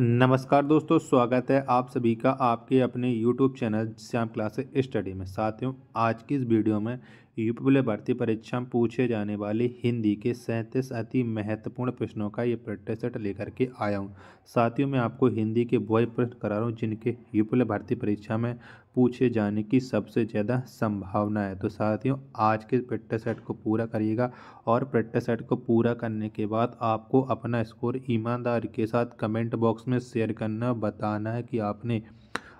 नमस्कार दोस्तों स्वागत है आप सभी का आपके अपने YouTube channel Shyam class study में साथियों आज की इस वीडियो में यूपी भर्ती परीक्षा में पूछे जाने वाले हिंदी के सैंतीस अति महत्वपूर्ण प्रश्नों का ये प्रैक्टिस सेट लेकर के आया हूँ साथियों मैं आपको हिंदी के वही प्रश्न करा रहा हूँ जिनके यूपी भर्ती परीक्षा में पूछे जाने की सबसे ज़्यादा संभावना है तो साथियों आज के प्रैक्टिस सेट को पूरा करिएगा और प्रैक्टिस सेट को पूरा करने के बाद आपको अपना स्कोर ईमानदारी के साथ कमेंट बॉक्स में शेयर करना बताना है कि आपने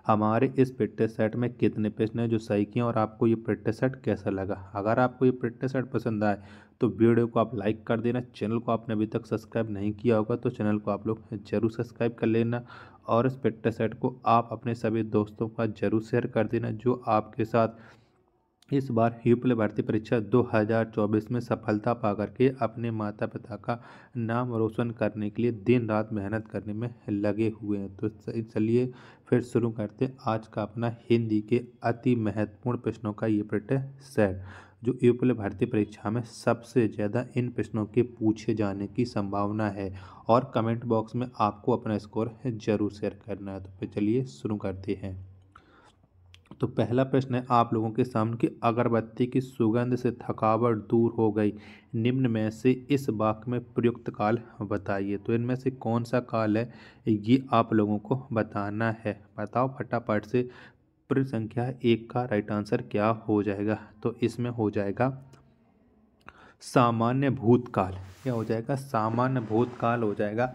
हमारे इस प्रैक्टिस सेट में कितने प्रश्न हैं जो सही किए और आपको ये प्रैक्टिस सेट कैसा लगा अगर आपको ये प्रैक्टिस सेट पसंद आए तो वीडियो को आप लाइक कर देना चैनल को आपने अभी तक सब्सक्राइब नहीं किया होगा तो चैनल को आप लोग ज़रूर सब्सक्राइब कर लेना और इस प्रैक्टिस सेट को आप अपने सभी दोस्तों का ज़रूर शेयर कर देना जो आपके साथ इस बार हिपल भर्ती परीक्षा 2024 में सफलता पा करके अपने माता पिता का नाम रोशन करने के लिए दिन रात मेहनत करने में लगे हुए हैं तो चलिए फिर शुरू करते हैं आज का अपना हिंदी के अति महत्वपूर्ण प्रश्नों का ये प्रिट सेट जो यूपल भर्ती परीक्षा में सबसे ज़्यादा इन प्रश्नों के पूछे जाने की संभावना है और कमेंट बॉक्स में आपको अपना स्कोर ज़रूर शेयर करना है तो चलिए शुरू करते हैं तो पहला प्रश्न है आप लोगों के सामने कि अगरबत्ती की सुगंध से थकावट दूर हो गई निम्न में से इस वाक्य में प्रयुक्त काल बताइए तो इनमें से कौन सा काल है ये आप लोगों को बताना है बताओ फटाफट से प्रश्न संख्या एक का राइट आंसर क्या हो जाएगा तो इसमें हो जाएगा सामान्य भूतकाल क्या हो जाएगा सामान्य भूतकाल हो जाएगा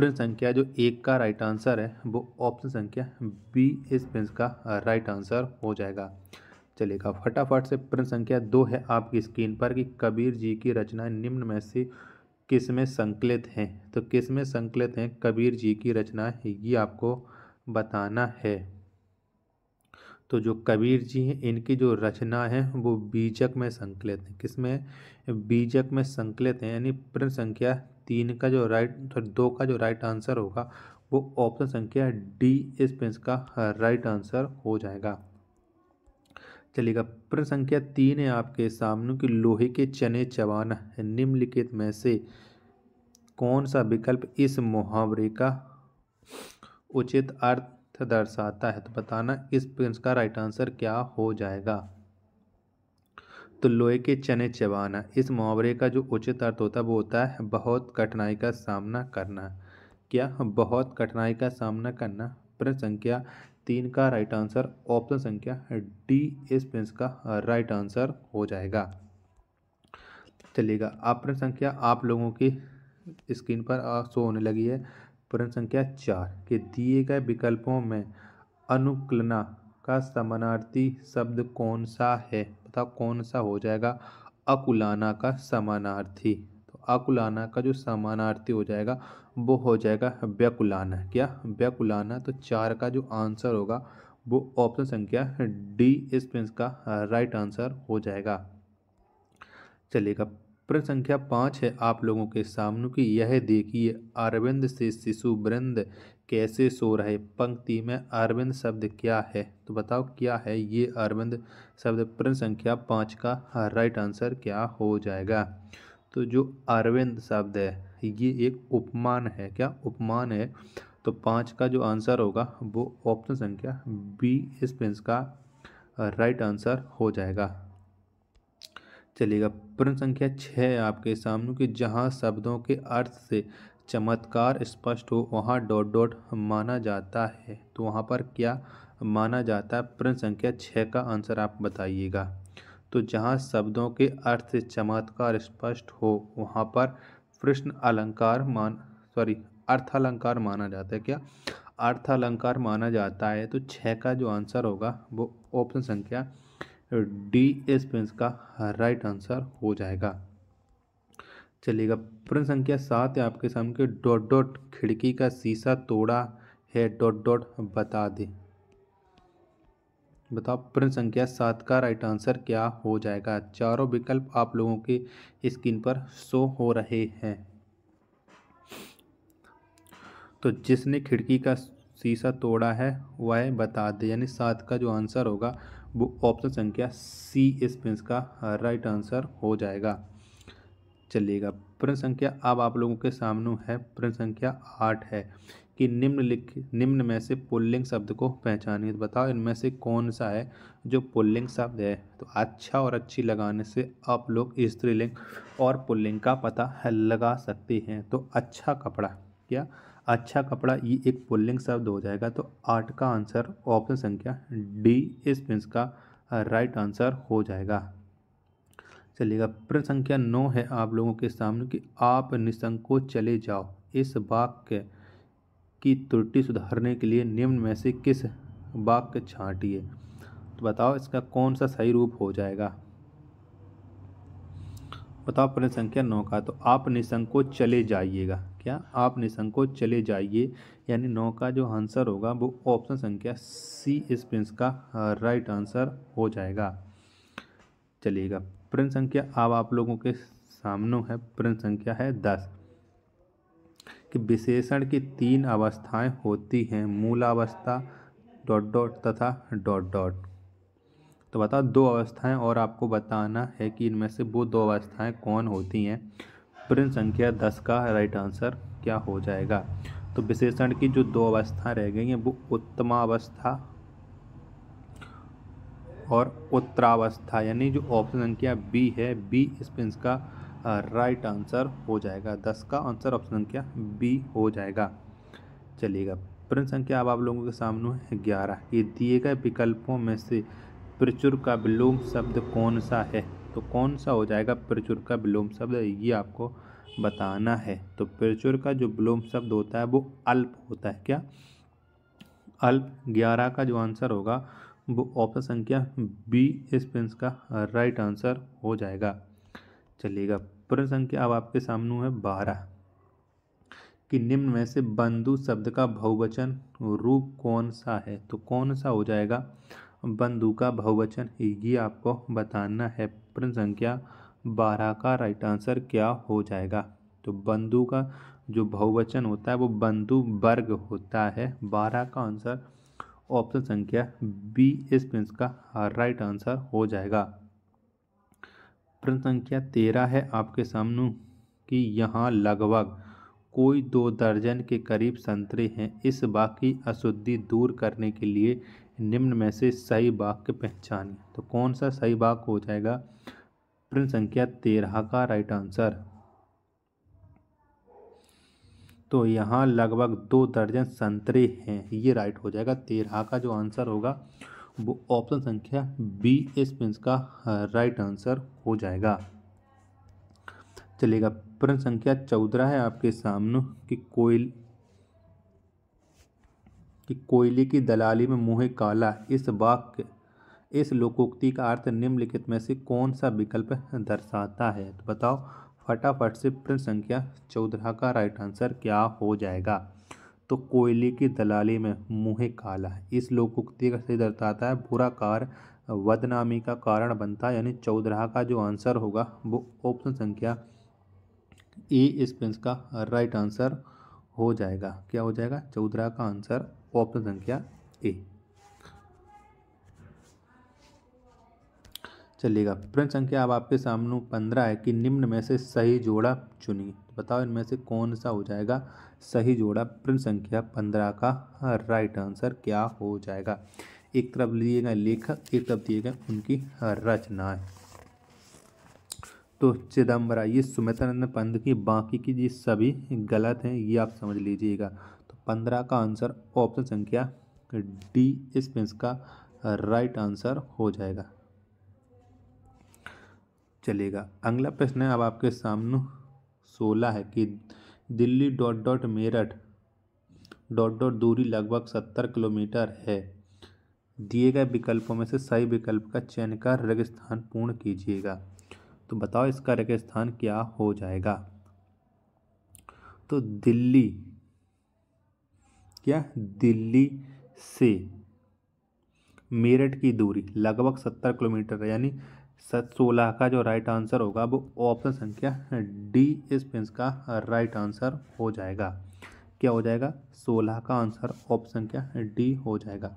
पूर्ण संख्या जो एक का राइट आंसर है वो ऑप्शन संख्या बी इस प्रिंस का राइट आंसर हो जाएगा चलेगा फटाफट से प्रश्न संख्या दो है आपकी स्क्रीन पर कि कबीर जी की रचनाएं निम्न में से किस में संकलित हैं तो किस में संकलित हैं कबीर जी की रचना ये आपको बताना है तो जो कबीर जी हैं इनकी जो रचना है वो बीजक में संकलित है किसमें बीजक में संकलित है यानी प्रश्न संख्या तीन का जो राइट सॉरी दो का जो राइट आंसर होगा वो ऑप्शन संख्या डी इस प्रिंस का राइट हाँ, आंसर हो जाएगा चलिएगा प्रश्न संख्या तीन है आपके सामने कि लोहे के चने चबाना निम्नलिखित में से कौन सा विकल्प इस मुहावरे का उचित अर्थ दर्शाता है तो बताना इस प्रश्न का राइट आंसर क्या हो जाएगा तो लोहे के चने चबाना इस मुहावरे का जो उचित अर्थ होता है वो होता है बहुत कठिनाई का सामना करना क्या बहुत कठिनाई का सामना करना प्रश्न संख्या तीन का राइट आंसर ऑप्शन संख्या डी इस प्रश्न का राइट आंसर हो जाएगा चलिएगा आप प्रश्न संख्या आप लोगों की स्क्रीन पर शो होने लगी है प्रश्न संख्या चार के दिए गए विकल्पों में अनुकलना का समानार्थी शब्द कौन सा है तथा कौन सा हो जाएगा अकुलाना का समानार्थी तो अकुलाना का जो समानार्थी हो जाएगा वो हो जाएगा व्यकुलाना क्या व्यकुलाना तो चार का जो आंसर होगा वो ऑप्शन संख्या डी इस प्रिंस का राइट आंसर हो जाएगा चलेगा प्रश्न संख्या पाँच है आप लोगों के सामने की यह देखिए अरविंद से शिशु वृंद कैसे सो रहे पंक्ति में अरविंद शब्द क्या है तो बताओ क्या है ये अरविंद शब्द प्रश्न संख्या पाँच का राइट आंसर क्या हो जाएगा तो जो अरविंद शब्द है ये एक उपमान है क्या उपमान है तो पाँच का जो आंसर होगा वो ऑप्शन संख्या बी इस प्रिंस का राइट आंसर हो जाएगा चलेगा प्रश्न संख्या छः आपके सामने कि जहाँ शब्दों के अर्थ से चमत्कार स्पष्ट हो वहाँ डॉट डॉट माना जाता है तो वहाँ पर क्या माना जाता है प्रश्न संख्या छः का आंसर आप बताइएगा तो जहाँ शब्दों के अर्थ चमत्कार स्पष्ट हो वहाँ पर प्रश्न अलंकार मान सॉरी अर्थालंकार माना जाता है क्या अर्थालंकार माना जाता है तो छः का जो आंसर होगा वो ऑप्शन संख्या डी एस प्रिंस का राइट आंसर हो जाएगा चलेगा प्रश्न संख्या सात है आपके सामने डॉट डॉट खिड़की का शीशा तोड़ा है डॉट डॉट बता दे बताओ प्रश्न संख्या सात का राइट आंसर क्या हो जाएगा चारों विकल्प आप लोगों के स्क्रीन पर शो हो रहे हैं तो जिसने खिड़की का शीशा तोड़ा है वह बता दे यानी सात का जो आंसर होगा वो ऑप्शन संख्या सी इस प्रिंस का राइट आंसर हो जाएगा चलेगा प्रश्न संख्या अब आप लोगों के सामने है प्रश्न संख्या आठ है कि निम्न लिख निम्न में से पुल्लिंग शब्द को पहचानिए तो बताओ इनमें से कौन सा है जो पुल्लिंग शब्द है तो अच्छा और अच्छी लगाने से आप लोग स्त्रीलिंग और पुल्लिंग का पता लगा सकते हैं तो अच्छा कपड़ा क्या अच्छा कपड़ा ये एक पुल्लिंग शब्द हो जाएगा तो आठ का आंसर ऑप्शन संख्या डी इस प्रिंस का राइट आंसर हो जाएगा चलेगा प्रश्न संख्या नौ है आप लोगों के सामने कि आप निसंकोच चले जाओ इस वाक्य की त्रुटि सुधारने के लिए निम्न में से किस वाक्य छाटिए तो बताओ इसका कौन सा सही रूप हो जाएगा बताओ प्रश्न संख्या नौ का तो आप निसंकोच चले जाइएगा क्या आप निसंकोच चले जाइए यानी नौ का जो आंसर होगा वो ऑप्शन संख्या सी इस प्रिंस का राइट आंसर हो जाएगा चलिएगा प्रन संख्या अब आप लोगों के सामने है प्रन संख्या है दस कि विशेषण की तीन अवस्थाएं होती हैं मूल अवस्था डॉट डॉट तथा डॉट डॉट तो बताओ दो अवस्थाएं और आपको बताना है कि इनमें से वो दो अवस्थाएं कौन होती हैं प्रिंट संख्या दस का राइट आंसर क्या हो जाएगा तो विशेषण की जो दो अवस्थाएं रह गई हैं वो उत्तमावस्था और उत्तरावस्था यानी जो ऑप्शन संख्या बी है बी स्पिन्स का राइट आंसर हो जाएगा दस का आंसर ऑप्शन संख्या बी हो जाएगा चलिएगा प्रश्न संख्या अब आप लोगों के सामने है ग्यारह ये दिए गए विकल्पों में से प्रचुर का विलोम शब्द कौन सा है तो कौन सा हो जाएगा प्रचुर का विलोम शब्द ये आपको बताना है तो प्रचुर का जो विलोम शब्द होता है वो अल्प होता है क्या अल्प ग्यारह का जो आंसर होगा वो ऑप्शन संख्या बी इस प्रिंस का राइट आंसर हो जाएगा चलिएगा प्रश्न संख्या अब आपके सामने है बारह कि निम्न में से बंधु शब्द का बहुवचन रूप कौन सा है तो कौन सा हो जाएगा बंधु का बहुवचन ये आपको बताना है प्रश्न संख्या बारह का राइट आंसर क्या हो जाएगा तो बंधु का जो बहुवचन होता है वो बंधु वर्ग होता है बारह का आंसर ऑप्शन संख्या बी इस प्रिंस का राइट आंसर हो जाएगा प्रश्न संख्या तेरह है आपके सामने कि यहाँ लगभग कोई दो दर्जन के करीब संतरे हैं इस बाकी अशुद्धि दूर करने के लिए निम्न में से सही वाक्य पहचान तो कौन सा सही वाक्य हो जाएगा प्रश्न संख्या तेरह का राइट आंसर तो यहाँ लगभग दो दर्जन संतरे हैं ये राइट हो जाएगा तेरह का जो आंसर होगा वो ऑप्शन संख्या बी एस प्रिंस का राइट हाँ, आंसर हो जाएगा चलेगा प्रश्न संख्या चौदह है आपके सामने कि कोयल कि कोयले की दलाली में मुँह काला इस वाक्य इस लोकोक्ति का अर्थ निम्नलिखित में से कौन सा विकल्प दर्शाता है तो बताओ फटाफट से प्रश्न संख्या चौदह का राइट आंसर क्या हो जाएगा तो कोयले की दलाली में मुँह काला इस लोकोक्ति का सही दर्शाता है बुरा कार बदनामी का कारण बनता है यानी चौदह का जो आंसर होगा वो ऑप्शन संख्या ए इस प्रिंस का राइट आंसर हो जाएगा क्या हो जाएगा चौदह का आंसर ऑप्शन संख्या ए चलिएगा प्रश्न संख्या अब आपके सामने पंद्रह है कि निम्न में से सही जोड़ा चुनिए बताओ इनमें से कौन सा हो जाएगा सही जोड़ा प्रश्न संख्या पंद्रह का राइट आंसर क्या हो जाएगा एक तरफ लिएगा लेखक एक तरफ दिएगा उनकी रचनाएं तो चिदम्बरा ये सुमित्रंद पंध की बाकी की जी सभी गलत हैं ये आप समझ लीजिएगा तो पंद्रह का आंसर ऑप्शन संख्या डी इस पेंस का राइट आंसर हो जाएगा चलेगा अगला प्रश्न है अब आपके सामने सोलह है कि Delhi dot dot Meerut dot dot दूरी लगभग सत्तर किलोमीटर है दिए गए विकल्पों में से सही विकल्प का चयन कर रिक्त पूर्ण कीजिएगा तो बताओ इसका रिक्त क्या हो जाएगा तो दिल्ली क्या दिल्ली से मेरठ की दूरी लगभग सत्तर किलोमीटर है यानी सत सोलह का जो राइट आंसर होगा वो ऑप्शन संख्या डी इस प्रिंस का राइट आंसर हो जाएगा क्या हो जाएगा सोलह का आंसर ऑप्शन संख्या डी हो जाएगा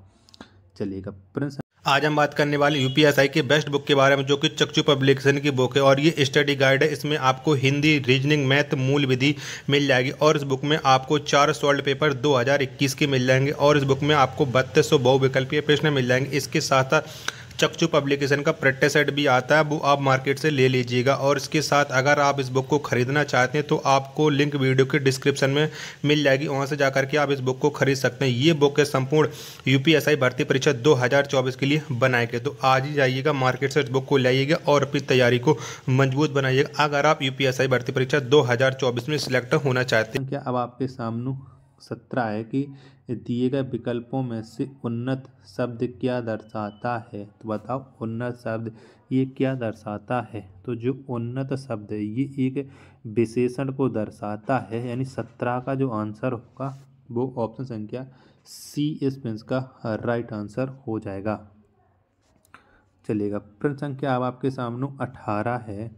चलिएगा प्रिंस आज हम बात करने वाले यूपीएसआई के बेस्ट बुक के बारे में जो कि चक्चू पब्लिकेशन की बुक है और ये स्टडी गाइड है इसमें आपको हिंदी रीजनिंग मैथ मूल विधि मिल जाएगी और इस बुक में आपको चार सॉल्ट पेपर 2021 के मिल जाएंगे और इस बुक में आपको बत्तीस सौ बहुविकल्पीय प्रश्न मिल जाएंगे इसके साथ साथ चकचू पब्लिकेशन का प्रट्टे सेट भी आता है वो आप मार्केट से ले लीजिएगा और इसके साथ अगर आप इस बुक को ख़रीदना चाहते हैं तो आपको लिंक वीडियो के डिस्क्रिप्शन में मिल जाएगी वहाँ से जाकर के आप इस बुक को खरीद सकते हैं ये बुक है संपूर्ण यूपीएसआई भर्ती परीक्षा 2024 के लिए बनाए गए तो आज ही जाइएगा मार्केट से इस बुक को लाइएगा और अपनी तैयारी को मजबूत बनाइएगा अगर आप यू भर्ती परीक्षा दो में सिलेक्ट होना चाहते हैं क्या अब आपके सामने सत्रह है कि दिए गए विकल्पों में से उन्नत शब्द क्या दर्शाता है तो बताओ उन्नत शब्द ये क्या दर्शाता है तो जो उन्नत शब्द है ये एक विशेषण को दर्शाता है यानी सत्रह का जो आंसर होगा वो ऑप्शन संख्या सी इस प्रिंस का राइट आंसर हो जाएगा चलेगा प्रश्न संख्या अब आपके सामने अठारह है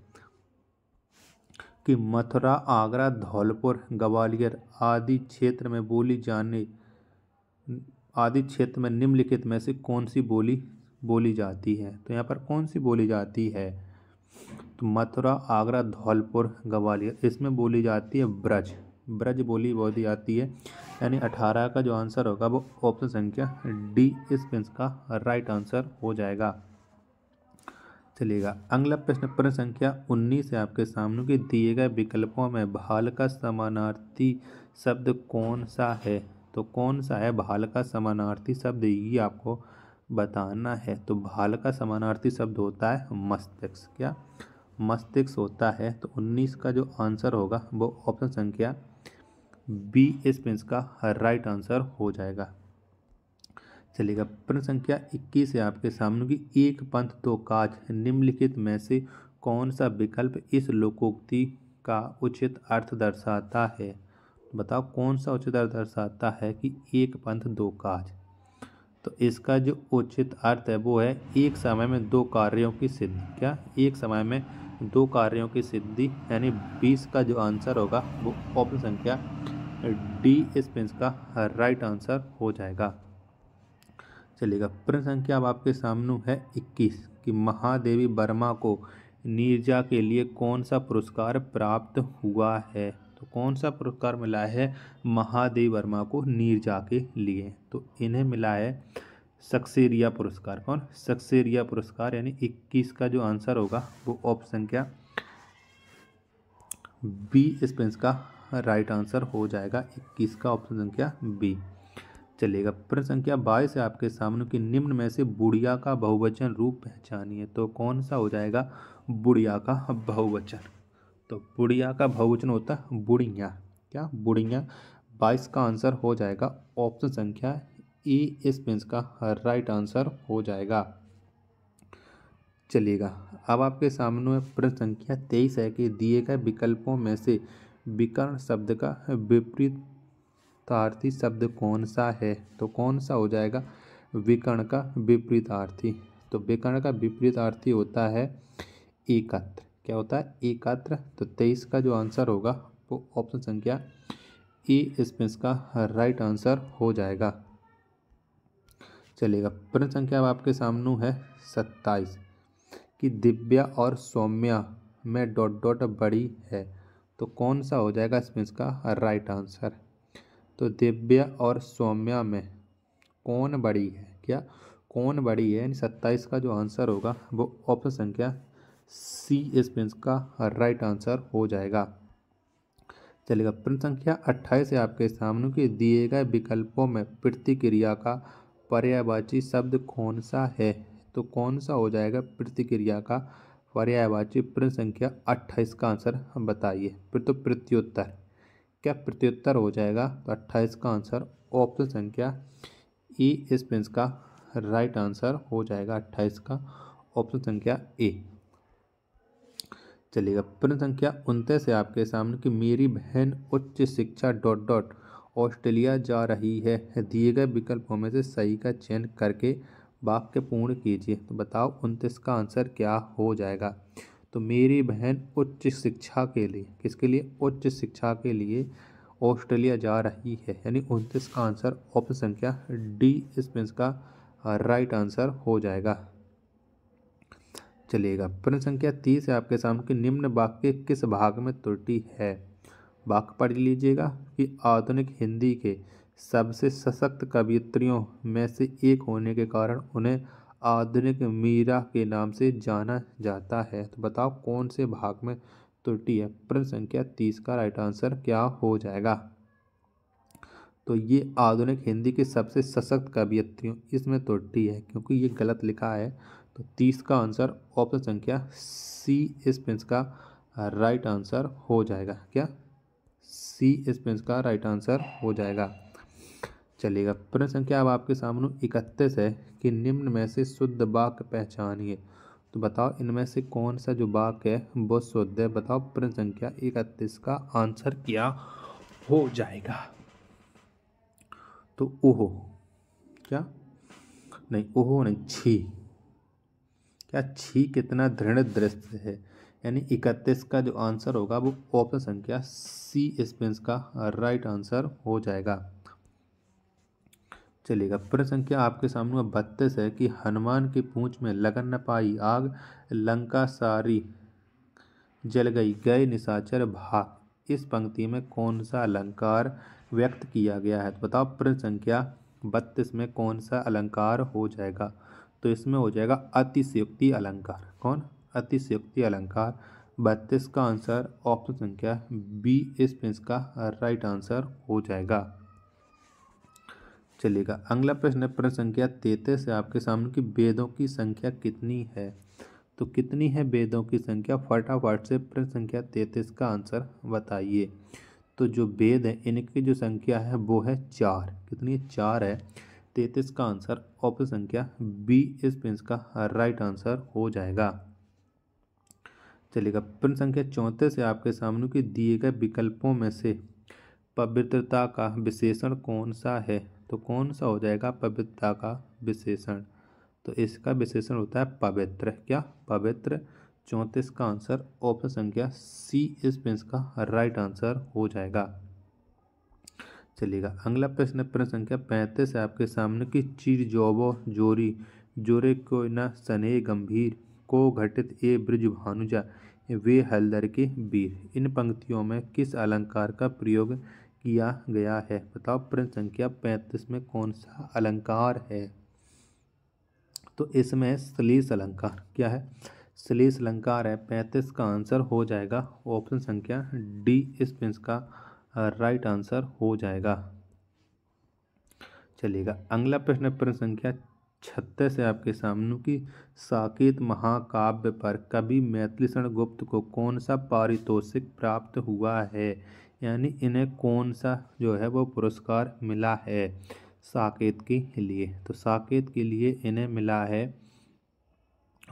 कि मथुरा आगरा धौलपुर ग्वालियर आदि क्षेत्र में बोली जाने आदि क्षेत्र में निम्नलिखित में से कौन सी बोली बोली जाती है तो यहाँ पर कौन सी बोली जाती है तो मथुरा आगरा धौलपुर ग्वालियर इसमें बोली जाती है ब्रज ब्रज बोली बोली जाती है यानी अठारह का जो आंसर होगा वो ऑप्शन संख्या डी इस पिंस का राइट आंसर हो जाएगा चलेगा अगला प्रश्न प्रश्न संख्या 19 है आपके सामने के दिए गए विकल्पों में भाल का समानार्थी शब्द कौन सा है तो कौन सा है भाल का समानार्थी शब्द ये आपको बताना है तो भाल का समानार्थी शब्द होता है मस्तिष्क क्या मस्तिष्क होता है तो 19 का जो आंसर होगा वो ऑप्शन संख्या बी एस इसमें का राइट आंसर हो जाएगा चलेगा प्रश्न संख्या 21 है आपके सामने की एक पंथ दो काज निम्नलिखित में से कौन सा विकल्प इस लोकोक्ति का उचित अर्थ दर्शाता है बताओ कौन सा उचित अर्थ दर्शाता है कि एक पंथ दो काज तो इसका जो उचित अर्थ है वो है एक समय में दो कार्यों की सिद्धि क्या एक समय में दो कार्यों की सिद्धि यानी बीस का जो आंसर होगा वो ऑप्शन संख्या डी इस पिंस का राइट आंसर हो जाएगा चलेगा प्रश्न संख्या अब आपके सामने है इक्कीस कि महादेवी वर्मा को नीरजा के लिए कौन सा पुरस्कार प्राप्त हुआ है तो कौन सा पुरस्कार मिला है महादेवी वर्मा को नीरजा के लिए तो इन्हें मिला है सक्सेरिया पुरस्कार कौन सक्सेरिया पुरस्कार यानी इक्कीस का जो आंसर होगा वो ऑप्शन संख्या बी इस का राइट आंसर हो जाएगा इक्कीस का ऑप्शन संख्या बी चलेगा प्रश्न संख्या बाईस है आपके सामने कि निम्न में से बुढ़िया का बहुवचन रूप पहचानिए तो कौन सा हो जाएगा बुढ़िया का बहुवचन तो बुढ़िया का बहुवचन होता है बुढ़िया क्या बुढ़िया बाईस का आंसर हो जाएगा ऑप्शन संख्या ए एस पेंस का राइट आंसर हो जाएगा चलेगा अब आपके सामने प्रश्न संख्या तेईस है कि दिए गए विकल्पों में से विकर्ण शब्द का विपरीत विपरीतार्थी शब्द कौन सा है तो कौन सा हो जाएगा विकर्ण का विपरीतार्थी तो विकर्ण का विपरीतार्थी होता है एकत्र क्या होता है एकत्र तो तेईस का जो आंसर होगा वो ऑप्शन संख्या ए इसमें इसका राइट आंसर हो जाएगा चलेगा प्रश्न संख्या अब आपके सामने है सत्ताईस कि दिव्या और सौम्या में डॉट डॉट बड़ी है तो कौन सा हो जाएगा इसमें इसका राइट आंसर तो दिव्या और सौम्या में कौन बड़ी है क्या कौन बड़ी है यानी सत्ताईस का जो आंसर होगा वो ऑप्शन संख्या सी प्रिंस का राइट आंसर हो जाएगा चलेगा प्रिंस संख्या अट्ठाईस है आपके सामने कि दिए गए विकल्पों में प्रतिक्रिया का पर्यायवाची शब्द कौन सा है तो कौन सा हो जाएगा प्रतिक्रिया का पर्यायवाची प्रिंस संख्या अट्ठाईस का आंसर हम बताइए फिर तो प्रत्युत्तर क्या प्रत्युत्तर हो जाएगा तो अट्ठाईस का आंसर ऑप्शन संख्या ई इस पेंस का राइट आंसर हो जाएगा अट्ठाईस का ऑप्शन संख्या ए चलिएगा प्रश्न संख्या उनतीस है आपके सामने कि मेरी बहन उच्च शिक्षा डॉट डॉट ऑस्ट्रेलिया जा रही है दिए गए विकल्पों में से सही का चयन करके वाक्य पूर्ण कीजिए तो बताओ उनतीस का आंसर क्या हो जाएगा तो मेरी बहन उच्च शिक्षा के लिए किसके लिए उच्च शिक्षा के लिए ऑस्ट्रेलिया जा रही है यानी उनतीस का आंसर ऑप्शन संख्या डी इसमें इसका राइट आंसर हो जाएगा चलिएगा प्रश्न संख्या तीस है आपके सामने कि निम्न वाक्य किस भाग में त्रुटि है वाक्य पढ़ लीजिएगा कि आधुनिक हिंदी के सबसे सशक्त कवियत्रियों में से एक होने के कारण उन्हें आधुनिक मीरा के नाम से जाना जाता है तो बताओ कौन से भाग में त्रुटि है प्रश्न संख्या तीस का राइट आंसर क्या हो जाएगा तो ये आधुनिक हिंदी के सबसे सशक्त कवियत्री इसमें त्रुटि है क्योंकि ये गलत लिखा है तो तीस का आंसर ऑप्शन संख्या सी स्पेंस का राइट आंसर हो जाएगा क्या सी पेंस का राइट आंसर हो जाएगा चलेगा प्रश्न संख्या अब आपके सामने इकतीस है कि निम्न में से शुद्ध वाक्य पहचानिए तो बताओ इनमें से कौन सा जो वाक्य है वो शुद्ध है बताओ प्रश्न संख्या इकतीस का आंसर क्या हो जाएगा तो ओहो क्या नहीं ओहो नहीं छी क्या छी कितना दृढ़ दृश्य है यानी इकतीस का जो आंसर होगा वो ऑप्शन संख्या सी स्पेंस का राइट आंसर हो जाएगा चलेगा प्रश्न संख्या आपके सामने बत्तीस है कि हनुमान की पूंछ में लगन न पाई आग लंका सारी जल गई गए निशाचर भाग इस पंक्ति में कौन सा अलंकार व्यक्त किया गया है तो बताओ प्रश्न संख्या बत्तीस में कौन सा अलंकार हो जाएगा तो इसमें हो जाएगा अतिशयोक्ति अलंकार कौन अतिशयोक्ति अलंकार बत्तीस का आंसर ऑप्शन संख्या बी इस पेज का राइट आंसर हो जाएगा चलेगा अगला प्रश्न है प्रश्न संख्या तैतीस से आपके सामने की वेदों की संख्या कितनी है तो कितनी है वेदों की संख्या फटाफट से प्रश्न संख्या तैतीस का आंसर बताइए तो जो वेद है इनकी जो संख्या है वो है चार कितनी है चार है तैतीस का आंसर ऑप्शन संख्या बी इस प्रिंस का राइट आंसर हो जाएगा चलेगा प्रश्न संख्या चौंतीस से आपके सामने के दिए गए विकल्पों में से पवित्रता का विशेषण कौन सा है तो कौन सा हो जाएगा पवित्रता का विशेषण तो इसका विशेषण होता है पवित्र क्या पवित्र चौंतीस का आंसर ऑप्शन संख्या सी इस प्रिंस का राइट आंसर हो जाएगा चलिएगा अगला प्रश्न प्रश्न संख्या पैंतीस है आपके सामने की चीर जोबो जोरी जोरे को न सने गंभीर को घटित ए ब्रज भानुजा वे हलदर के वीर इन पंक्तियों में किस अलंकार का प्रयोग किया गया है बताओ प्रश्न संख्या पैंतीस में कौन सा अलंकार है तो इसमें सलीस अलंकार क्या है सलीस अलंकार है पैंतीस का आंसर हो जाएगा ऑप्शन संख्या डी इस प्रिंस का राइट आंसर हो जाएगा चलिएगा अगला प्रश्न प्रश्न संख्या छत्तीस है आपके सामने की साकेत महाकाव्य पर कवि मैथिलीषण गुप्त को कौन सा पारितोषिक प्राप्त हुआ है यानी इन्हें कौन सा जो है वो पुरस्कार मिला है साकेत के लिए तो साकेत के लिए इन्हें मिला है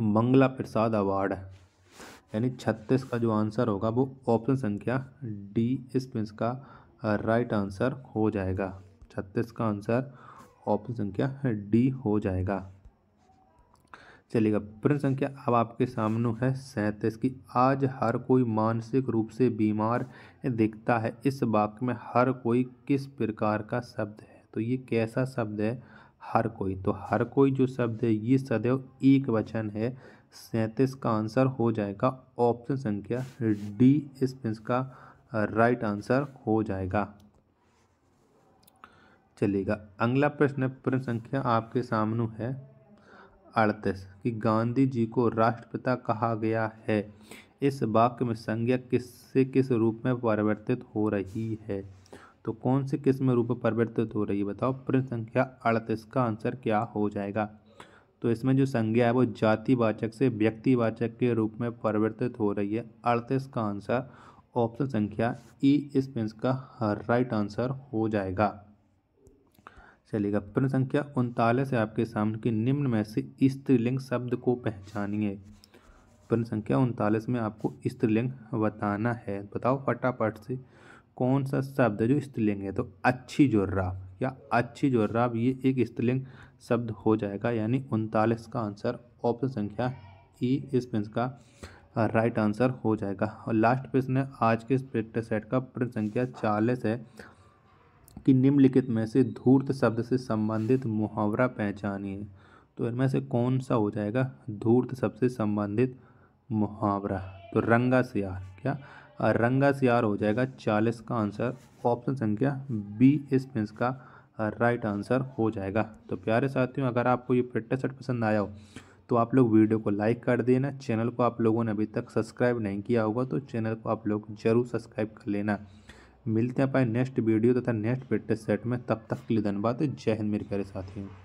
मंगला प्रसाद अवार्ड यानी छत्तीस का जो आंसर होगा वो ऑप्शन संख्या डी इस मीन्स इसका राइट आंसर हो जाएगा छत्तीस का आंसर ऑप्शन संख्या डी हो जाएगा चलेगा प्रश्न संख्या अब आपके सामने है सैंतीस की आज हर कोई मानसिक रूप से बीमार दिखता है इस वाक्य में हर कोई किस प्रकार का शब्द है तो ये कैसा शब्द है हर कोई तो हर कोई जो शब्द है ये सदैव एक वचन है सैंतीस का आंसर हो जाएगा ऑप्शन संख्या डी इस प्रश्न का राइट आंसर हो जाएगा चलेगा अगला प्रश्न प्रश्न संख्या आपके सामने है अड़तीस कि गांधी जी को राष्ट्रपिता कहा गया है इस वाक्य में संज्ञा किस से किस रूप में परिवर्तित हो रही है तो कौन से किस में रूप में परिवर्तित हो रही है बताओ प्रश्न संख्या अड़तीस का आंसर क्या हो जाएगा तो इसमें जो संज्ञा है वो जातिवाचक से व्यक्तिवाचक के रूप में परिवर्तित हो रही है अड़तीस का आंसर ऑप्शन संख्या ई e, इस प्रिंस का राइट आंसर हो जाएगा चलेगा प्रश्न संख्या उनतालीस है आपके सामने कि निम्न में से स्त्रीलिंग शब्द को पहचानिए प्रश्न संख्या उनतालीस में आपको स्त्रीलिंग बताना है बताओ फटाफट से कौन सा शब्द है जो स्त्रीलिंग है तो अच्छी जोर्राफ या अच्छी जोर्रा ये एक स्त्रीलिंग शब्द हो जाएगा यानी उनतालीस का आंसर ऑप्शन संख्या ई इस प्रश्न का राइट आंसर हो जाएगा और लास्ट प्रश्न है आज के इस सेट का प्रश्न संख्या चालीस है कि निम्नलिखित में से धूर्त शब्द से संबंधित मुहावरा पहचानिए तो इनमें से कौन सा हो जाएगा धूर्त शब्द से संबंधित मुहावरा तो रंगा सियार क्या रंगा सियार हो जाएगा चालीस का आंसर ऑप्शन संख्या बी इस मीन्स का राइट आंसर हो जाएगा तो प्यारे साथियों अगर आपको ये प्रैक्टिस सेट पसंद आया हो तो आप लोग वीडियो को लाइक कर देना चैनल को आप लोगों ने अभी तक सब्सक्राइब नहीं किया होगा तो चैनल को आप लोग जरूर सब्सक्राइब कर लेना मिलते हैं अपने नेक्स्ट वीडियो तथा नेक्स्ट प्रैक्टिस सेट में तब तक के लिए धन्यवाद जय हिंद मेरे प्यारे साथियों